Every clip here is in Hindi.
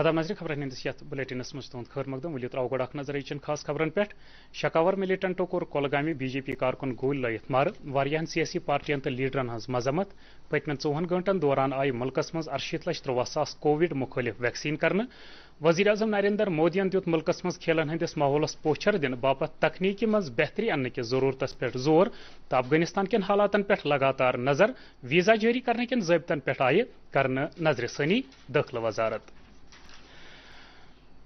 आदम नजर खबर हंदिस ये बुलेटिनस मज तुद खर मकदम वलि त्रो गोड़ नजर यचन खास खबर पे शकावर मिलिटेंटो कोर कोलगामी बीजेपी कारकुन गोल लयत मार वह सियासी पार्टियन तो लीडरन हज मजम्मत पतम चौहन गंटन दौरान आई मुल्क मज अरशीत लच तुवह सास कोविड मुखलिफ वैक्सीन कर वजी अजम नरेंद्र मोदी दुत मुल्क मं खेलन हंदिस माहौल पोछर दिन बाप तकनीकी मज बेहतरी अन्न किस जरूरत पे जोर तो अफगानिस्तान कन हालात पे लगातार नजर वीजा जारी करने कन जबतन पे आयि कर सनी दखल वजारत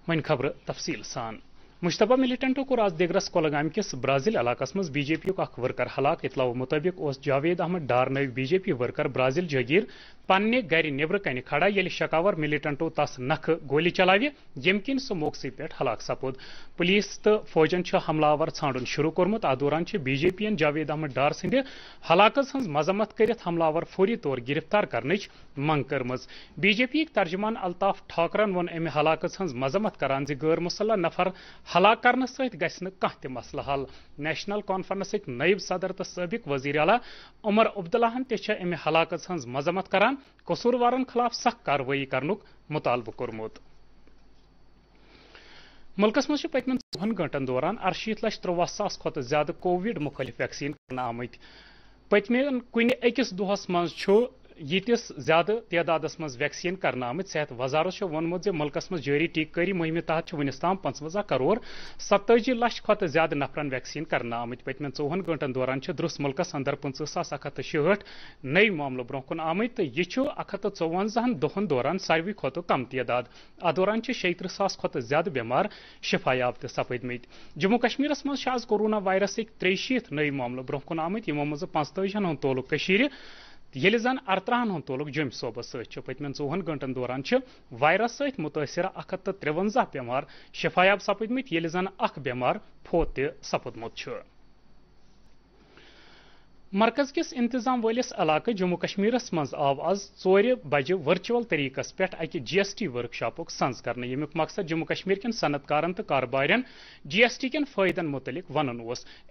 من كبر تفصيل سان मुशतबा मिलिटेंटो को देगरस कलगाम किस ब्राजील इलाकस मज बीजेपी अख वर्कर हलाक इतलाव मुताबिक जावेद अहमद डार नव बीजेपी वर्कर ब्राजील जगीर पन्ने गर नबर कन खड़ा ये शकावर मिलिटेंटो तस नख गोली चलाव यम किन सह मौके पे हलाक सपोद पुलिस तो फौजन हमलावर छांडन शुरू कोर्मुत अ दौरान बीजेपी यन जावेद अहमद डार सदि हलाकस हज मजम्मत कर हमलावर फौरी तौर गिरफ्तार कर मंग कर्म बीजेपी तर्जमान अल्ताफ ठाकरन वो अमि हलाकस हज मजम्मत करान गैर मुसलह नफर हलाक करने सह कह मसल हल नेशनल कॉन्फ्रेंस नयब सदर तो सबक वजीर अला उमर अब्दुल्लाहन तमे हलाकत हज मजम्मत करान कसूरवारन खिलाफ सख्त कार्रवाई कर मुतालबह कोर्मुत मुल्कस मज पतम वुहन गंटन दौरान अरशीत लच त्रुवा सास खुत ज्यादा कोविड मुखलिफ वैक्सीन कर आमित पतम कुन अकिस दौहस यीतिस ज्यादा तदादस मज वैक्सीन कर सेहत वजारत वोनमुत मुल्कस मज जारी टीक करी मुहिम तहत वनस तम पंचवजा करोड़ सत्तजी लच खत ज्यादा नफरन वैक्सीन कर आमित पतम चौहन गंटन दौरान दुस मुल्कस अंदर पंच सास अख हथ शहठ नई मामलों ब्रोह कुन आमित तो यह अख हथ चौवंजाहन दोहन दौरान सारे खत कम तदाद अ दौरान शैत्र सास खत ज्यादा बेमार शिफायाब तो सपदम जम्मू कश्मीर मज कोरोना वायरस त्रेशीत नई मामलों ब्रोह कुन आमित यमो मज पंचतजन हूं यह जन अरतहन हूं तोल जम सोब सतम चौहन गंटन दौरान वायरस सतसर अख हथ तो त्रेवंजा बेमार शफायाब सपदम जन अख बेमार फोत सपदमुत मरकज किस इंतजाम वलिस इलाक़ जम्मू कश्मीरस मज आव आज चोर बजे वर्चुअल तरीकस पे अक जी एस टी वर्कशाप सज कर यमुक मकसद जम्मू कश्मीर कन सनतकार तो कारोबारियन जी एस टी कन फयदन मुतलिक वन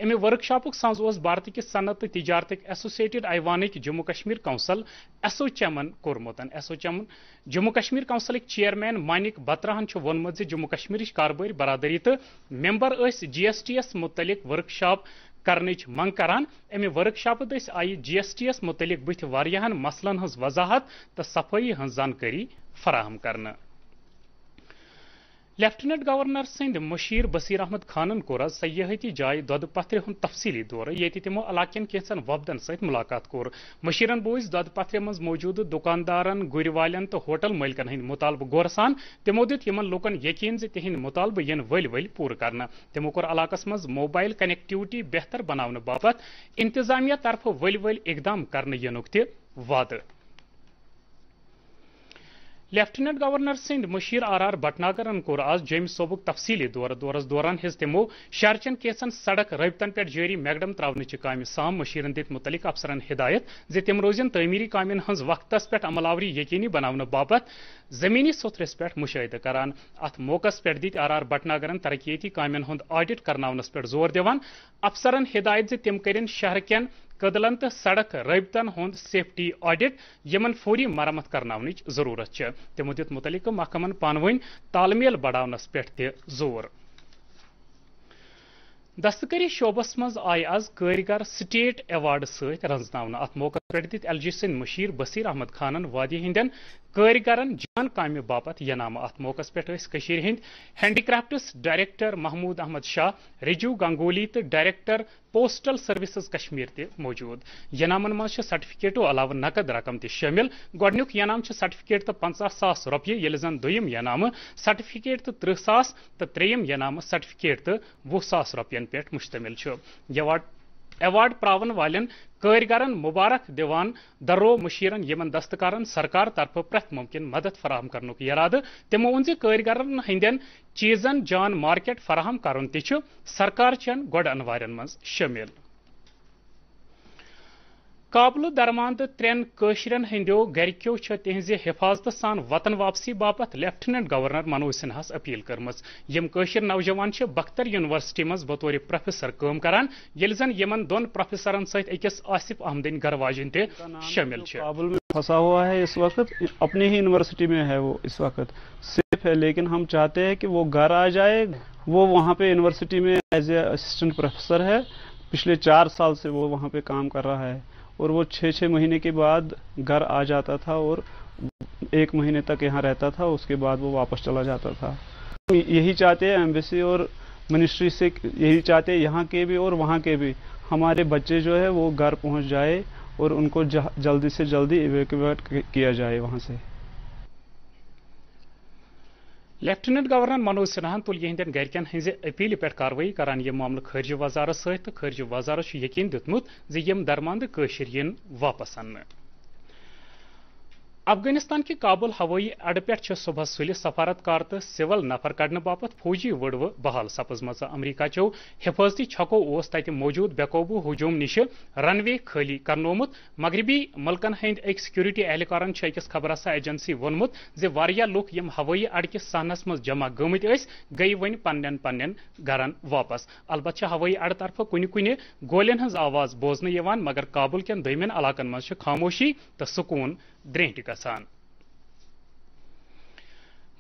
अमे वर्कशाप सज उस भारत कि सनत तो तजारत एसोसिएटेड ऐवान जम्मू कश्मीर कौंसल एसोचैमन कोर्मुत एसोचैमन जम्मू कश्मीर कौंसल चेयरमैन मानिक बत्राहन वोनमुत जम्मू कश्मीर कारोबारी बरदरी तो मेम्बर जी एस टी यस मुतलिक वर्कशाप करने मंग अमि अमे वर्कशाप आई जी एस टी यस मुतलिक बुथ मसलन हज वजाहत तो सफाई हज जानकारी फराहम करना लेफ्टिनेंट गवर्नर सिंध मशीर बसीर अहमद खानन कोर सयाहती जाय दुद पथर हूं तफसीली दौर ये तमो इलाकन कैंसन वफदन सलाकात कोर मुशीरन बूज दुद पथर मं मौजूद दुकानदारन गुर वालन तो होटल मलिकन हंद मुतालब गौर सान तमो दिन लूकन यकीन जे तिहद मुतालबह इन वल वल पू कर तमो कोर इलाकस मज मोबाइल कनेक्टिविटी बेहतर बनाने बापत इंतजामिया तरफ वल वल इकदाम कर वादे लेफ्टिनेंट गवर्नर सिंध मुशीर आर आर भटनागरन कोर आज जेम सोबुक तफसीली दौर दौरस दौरान हिज तमो शहरचन केसन सड़क रबतन पे जारी मैगडम तरावन काम साम मुशीरन दित मुतलिक अफसरन हिदायत जम रोजन तमीरी कामन हज वक्त पे अमल आवरी यकीनी बना बापत जमीनी सतरस पे मुशाह करान अत मौकस पे दित आर आर भटनागरन तरक्याती कामन हूद आडिट पे जोर दिवान अफसरन हिदायत जि कर शहर कन कदलन तो सड़क रबतन हूद सेफ्टी ऑडिट यमन फौरी मरम्मत करनावन जरूरत तमो दित मुतल महकमन पानवन तालमेल बढ़ा पे जोर दस्तकारी शोबस मज आय आज कारीगर स्टेट एवार्ड सत रजन अत मौक पे दित एल जी सद मशीर बसीर अहमद खान वादी हंदन कर जान काम बाप यनाम अत मौक पे हंद हैंडीक्राफ्टस डायरेक्टर महमूद अहमद शाह रिजू गंगोली तो डायरेक्टर पोस्टल सर्विसज कश्मीर त मौजूद यनामन मज सर्टिफिकेटो अलव नकद रकम त शामिल गोडनिक यनाम सर्टिफिकेट तो पंचा सा रोपये ये जन दुम यनाम सर्टिफिकेट तो तृह सा तो त्रेम यनाम सर्टिफिकेट तो वह सा रोपयन पे मुश्तमिल यह एवार्ड प्रावन वालन कारीगरन मुबारक दिवान दर्रो मुशीरन यमन दस्तकारन सरकार तरफ प्रथ मुमकिन मदद फराहम कर इरादे तमो वोन जो कारीगरन हंदन चीजन जान मार्केट फराहम कर सरकार चन गोड अनवारन मज शामिल काबुल दरमान त्रेन कशरन हंदो गो तिजि हिफाजत सान वतन वापसी बापत लेफ्टिनेंट गवर्नर मनोज सिन्हास अपील करम नौजवान बख्तर यूनिवर्सिटी मज बतौर प्रोफेसर कम कर जन इन दोन प्रोफेसर सकिस आसिफ अहमदीन गरवाजिन तमिल काबुल में फंसा हुआ है इस वक्त अपनी ही यूनिवर्सिटी में है वो इस वक्त सेफ है लेकिन हम चाहते हैं कि वो घर आ जाए वो वहाँ पे यूनिवर्सिटी में एज ए असिस्टेंट प्रोफेसर है पिछले चार साल से वो वहाँ पे काम कर रहा है और वो छः छः महीने के बाद घर आ जाता था और एक महीने तक यहाँ रहता था उसके बाद वो वापस चला जाता था यही चाहते हैं एम्बेसी और मिनिस्ट्री से यही चाहते हैं यहाँ के भी और वहाँ के भी हमारे बच्चे जो है वो घर पहुँच जाए और उनको जल्दी से जल्दी इवेक्यूएट किया जाए वहाँ से Լեֆտենանտ գավառան Մանոսյանն Պուլյենդեն Գերկյան հենց էպիլի պեր կարվեի կարան եմ մամլը քրջ վազարը սայտ քրջ վազարը շի եկին դտմուտ զիեմ դարմանդը կշիրին վապասաննը अफगानिस्तान के काबुल हवाई अड पे सुबह सुलि सफारतकार तो सिवल नफर कड़ बाप फौजी वडव बहाल सपजम अमरीका चो हिफाजती छको तत मौजूद बेकोबू हजूम नश रनवे खाली कर्नोमुत मगरबी मुल्कन हंद अक सिक्योरिटी एहलकारन अकिस खबरसा एजेंसी वोनमुत जरिया लुक यम हवाई अड किस सहनस मज जमा गमित गई वन पन्न पन्न गरन वापस अलबत् हवाई अड तरफ कुन कुन गोलन हज आवाज बोजन मगर काबुल कन दमिन खामोशी तो सुकून द्रेंट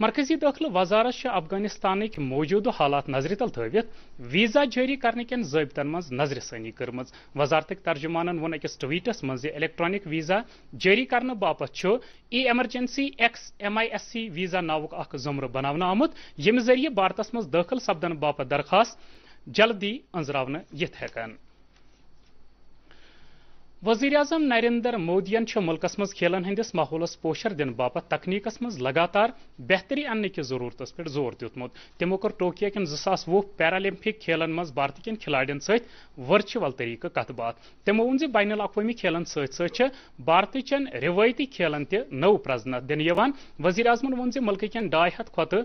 मरकजी दखल वजारत अफगानिस्तान मौजूद हालत नजर तल थवित वीजा जारी करने कन जबतन मज नजर सनी कर्म वजारत तर्जुमान वोन अकिस ट्वीटस मज इलेक्ट्रॉनिक वीजा जारी कर बाप E X M I S C visa नाव अख जुमर बना आमुत यम जरिए भारत मज दखल सपदन बाप दरखास्त जल्दी अंजराव यथ वजीर अजम नरेंद्र मोदीन मुल्क मज खेलन हंदिस माहौल पोशर दिन बापत तकनीक मज लगातार बेहतरी अन्न कि जरूरत पे जोर दुतमुत तमो कर टोकियो किन जो सास वुह पैरालम्पिक खेलन मज भारत किन खिलाड़ियों सर्चुअल तरीके कत बात तमो वोन बैन अवी खेलन सारत चन रिवायती खेलन त नव प्रजनत दिन वजीर अजमन वोन मुल्क डाय हथ खत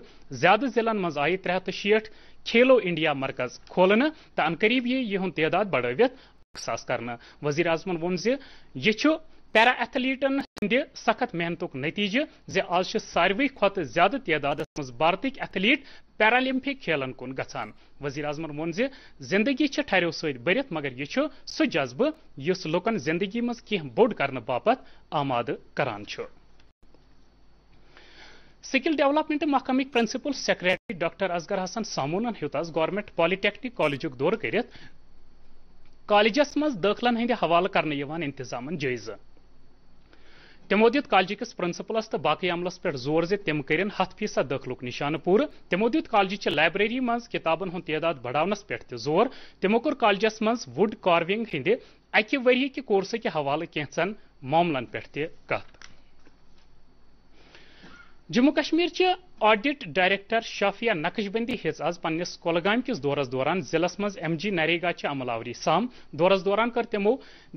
ज्यादा जिलन मज आयि त्रे हथ खेलो इंडिया मरकज खोल तो अनकरीब यह तेदाद बढ़वित एहसास कर वजी आजमन वो यह पैरा एथलीटन हंद सख्त मेहनत नतीजे जि आज सारे खुत ज्यादा तदाद मज भारत एथलीट पैरालम्पिक खेलन कुन ग वजी आजमन वो जिंदगी ठरो सरित मगर यह सह जज्ब इस लुकन जिंदगी मज कह बोड कर बापत आमाद करान स्किल डेवलपमेंट महकम principal secretary doctor Asgar Hasan Samoon ह्यूत गवर्नमेंट पॉलिटेक्निक कॉलेज दौर कर कॉलेजस मज दाखिलन हंद हवाल कर इंतजाम जायजा तमो दित कॉलेज प्रिंसिपलस तो बाकी अमलस पे जोर जे तम कर हथ फीसद दाखिल निशान पूर तमो दित कॉलेज लाइब्रेरी मज किताबन हूं तदाद बढ़ावनस पे जोर तमो कोर कॉलेजस मज वुड कार्विंग हंद अकि वरी के कोर्स के हवाल कह मामलन पे कत जम्मू कश्मीर च ऑडिट डायरेक्टर शाफिया नक्शबंदी हिज आज पन्नस कलगाम किस दौरस दौरान जिलस मज एम जी नरेगा च अमलावरी साम दौरस दौरान कर तमो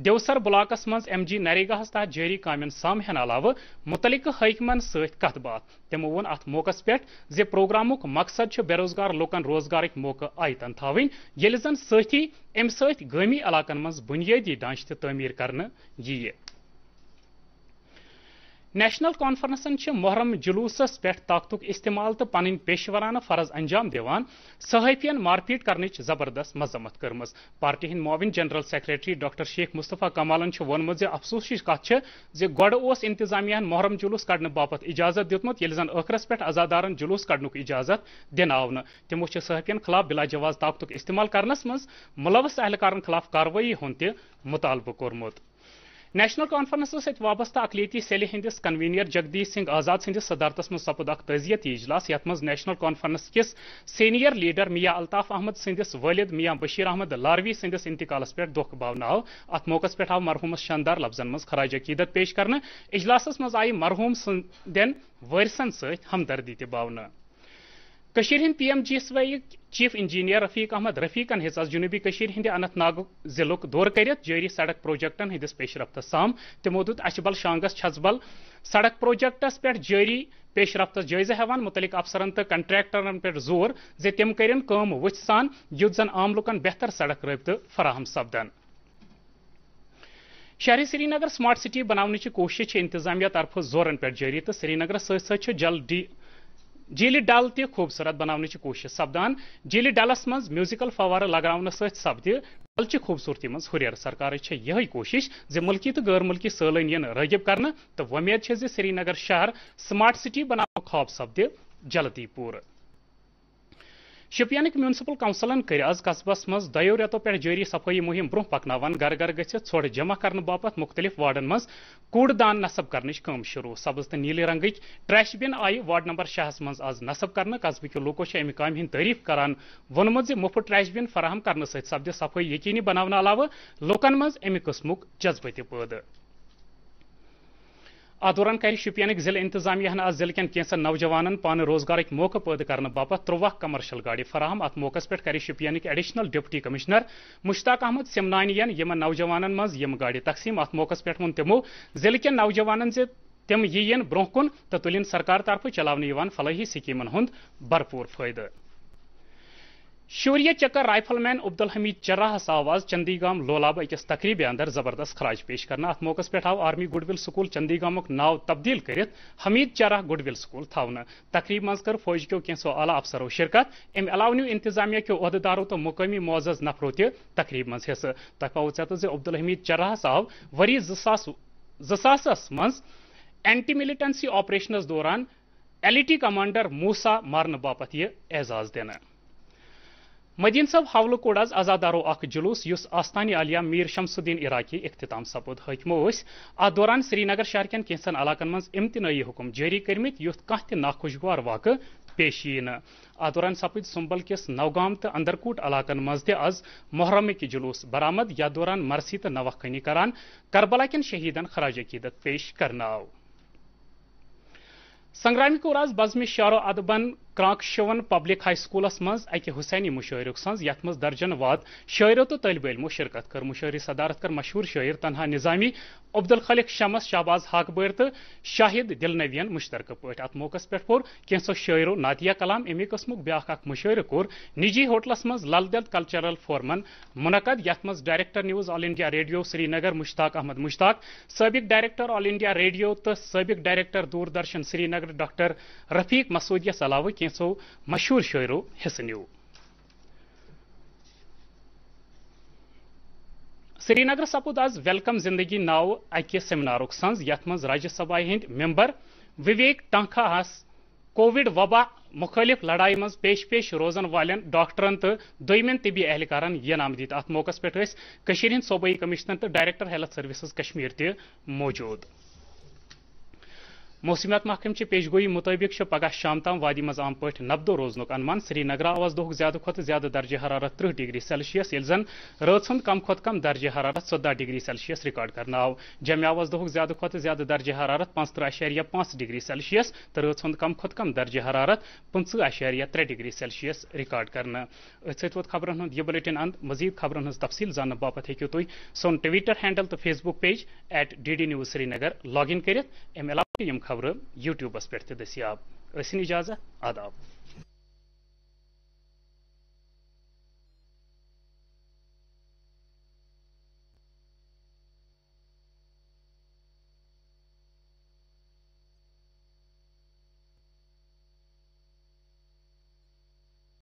देवसर ब्लॉकस मज एम जी नरेगा तहत जारी काम साम हन अलावे मुतलिक हकमन सत बात तमो वोन अत मौक पे जे मकसद बेरोजगार लूकन रोजगार मौक आयतन थावन ये जन सी अम सी गमी इलाकन मज बुनियादी ढांच तमीर कर नेशनल कॉन्फ्रेंसन मोहरम जुलूस पे ताकत इस्तेमाल तो पन पेशवराना फर्ज अंजाम दिवान सहाफियन मारपीट कर जबरदस्त मजम्मत कर्म पार्टी हिंद मोविन general secretary doctor Sheikh Mustafa कमालन वोनमु जफसूस कत गोड इंतजामिया मोहरम जुलूस कड़ने बाप इजाजत दुतमुत ये जन अखरस पे अजादारन जुलूस कड़न इजाजत दिन आव सहाफियन खिलाफ बिलाजवाज ताकत इस्तेमाल कर मुलवस अहलकार खिलाफ कार्रवाई हूं मुतालबह कर्मुत नेशनल कॉन्फ्रेंस वाबस्त अकलीती सेल हंदिस कन्वीनर जगदीश सिंह आजाद सदरत सदारतस मज सपुद अख तजियती इजलास यथ मज नेशनल कॉन्फ्रेंस किस सीनियर लीडर मिया अल्ताफ अहमद सिंदिस वालिद मिया बशीर अहमद लारवी सिंदिस इंतकालस पे दुख बावन आव अत मौक पे आव मरहूमस शानदार लफ्जन मज खराज अकीदत पेश कर इजलास मज आई मरहूम सदन वारसन सत हमदर्दी तवन P Y chief engineer Rafiq Ahmad रफीकन हिज आज जनूबी हंदे अनंत नाग जिलुक दौर कर जारी सड़क प्रोजेक्टन हंदिस पेशरफ्त साम तमो दुत अशबल शांगस छजबल सड़क प्रोजेक्टस पे जारी पेशरफ्त जायजा हेवान मुतलिक अफसर तो कंट्रैक्टरन पे जोर जे तम कर वान युद्ध जन आम लुकन बेहतर सड़क रबत फराहम सपदान शहरी श्रीनगर स्मार्ट सिटी बनाने की कोशिश इंतजामिया तरफ जोरन पे जारी तो श्रीनगर सत डी जिल डल तूबसूरत खूबसूरत बनाने की कोशिश सपदान जिल डलस मज म्यूजिकल फवार लगाव सपदि डल चि खूबसूरती मज हुरियर सरकार यह कोशिश ज तो गैर मुल्की सैलान यन रगब कर तो वमेद श्रीनगर शहर स्मार्ट सिटी बना खब सपदि जल्दी पूर्ण शोपियानिक म्यूनसिपल काउंसिलन कर आज कस्बस मज दयो रेतो पे जारी सफाई मुहिम ब्रोह पकन घर घर गोड़ जमा कर बापत मुख्तलिफ वार्डन मज कूड़ दान नसब कर शुरू सब्ज तो नील रंग ट्रैश बिन आयि वार्ड नंबर शाहस मज आज नसब कर कस्बे के लोको अमि काम हंद तारीफ करान वोनमुत जि मुफ्त ट्रैश बिन फराहम कर सपदि सफाई यकीनी बनाव अलाव लोकन मज अमि कस्मुक जज्बे पैदा अत दौरान कर शुपियन जिले इंतजामिया आज जिले कैन कैंसन नौजवान पान रोजगार मौके पैदा कर बापत त्रुवह कमर्शल गाड़ी फराम अत मौकस पे कर Shopian additional deputy commissioner Mushtaq Ahmad सिमनानियन यम नौजवान मज यम गाड़ी तकसीम अत मौकस पे वोन तमो जिले कैन नौजवान से तम यीन ब्रोह कुन तो तुलन सरकार तरफ चलाव फलही स्कीमन हूं भरपूर फायदे शूर्य चक्कर राइफलमैन अब्दुल हमीद चर्राहस आवाज चंदीगाम लोलाब अकिस तकरीबे अंदर जबरदस्त खराज पेश कर अत मौक पे आव आर्मी गुडविल स्कूल चंदीगामुक नाव तब्दील कर हमीद चर्रा गुडविल स्कूल थावन तकरीब मज कर फौज क्यों कैंसो अला अफसरों शिरकत अम अलाव न्यू इंतजामिया क्यों अहदेदारों तो मुकमी मोजज नफरों तह तकरीब मज हिस्स तक अब्दुल हमीद चर्राहस आव वरी जास मज मिलिटेंसी ऑपरेशन दौरान L E T commander Musa मारने बापत यह एजाज दिनह मदीन सब हवल कोड आज आजादारो जुलूस युस आस्तानी आलिया मीर शमसुद्दीन इराकी अख्ताम सपोद हकमो अत दौरान श्रीनगर शहर कन कैंसन इलाकन मज इम्तनाई हुकुम जारी कर युथ नाखुशगवार वाक पेश यी अत दौरान सपद सुम्बल किस नवगाम तो अंदरकूट इलाकन मज त आज मुहर्रमिक जुलूस बरामद या दौरान मरसी तो नवाखनी करान करबला कन शहीदन खराज अकीदत पेश करना संग्रामी कोर आज बजम शारो अदबन क्रांकशवन पब्लिक हाई स्कूलस मज अकि हुसैनी मुशायरक सज वाद शायरों तो तलब इलमो शिरकत कर मुशायरी सदारत कर मशहूर शायर तनहा निजामी अब्दुल खलिक शमस शहबाज हाकबर तो शाहिद दिलनवीन मुश्तरक पे अत मौकस पोर कैंसो शायरों नातिया कलाम अमे कस्मुक ब्या कोर निजी होटलस मज लल कल्चरल फोरमन मुनद यथ मज director news All India Radio Srinagar Mushtaq Ahmad Mushtaq सबक डायरेक्टर ऑल इंडिया रेडियो तो सबक डायरेक्टर दूरदर्शन श्रीनगर डॉक्टर रफीक मसूदियस अलावा कैसो मशहूर शोरो हिस्सा सरीनगर सपूद आज वेलकम जिंदगी नाव अक सेमिनार सज यभा हिंद मेंबर विवेक टंखा हस कोविड वबा मुखलिफ लड़ाई मज पेश पेश रोजन वाले डॉक्टर तो दुमें तबी अहलकार इनाम दौक पे सूबाई कमिश्नर तो डायरेक्टर हेल्थ सर्विसेज कश्मीर त मौजूद موسمیات محکم چہِ پیشگویی مُطٲبِق چھِ پگہہ شام تام وادی منٛز عام پٲٹھۍ نبدو روزنُک اَنمان سرینگر آز دۄہُک زیادٕ کھۄتہٕ زیادٕ درجہِ حرارت ترٕہ ڈگری سیلسیس ییٚلہِ زن رٲژ ہُنٛد کم کھۄتہٕ کم درجہِ حرارت ژۄداہ ڈگری سیلسیس رِکارڈ کرنہٕ آو جمہِ آز دۄہُک زیادٕ کھۄتہٕ زیادٕ درجہِ حرارت پانٛژترٕہ اَشیریہ پانٛژھ ڈگری سیلسیس تہٕ رٲژ ہُنٛد کم کھۄتہٕ کم درجہِ حرارت پٕنٛژٕ اَشیریہ ترٛےٚ ڈگری سیلسیس رِکارڈ کرنہٕ أتھۍ سۭتۍ ووت خبرن ہُنٛد یہِ بُلٹِن انٛد مزید خبرن ہٕنٛز تفصیٖل زاننہٕ باپتھ ہیٚکِو تُہۍ سون ٹویٹر ہینڈل تہٕ Facebook page at D D news Srinagar log in کٔرِتھ اَمہِ علاوٕ यम खबर यूट्यूबस पे दस्याब असन इजाजत आदाब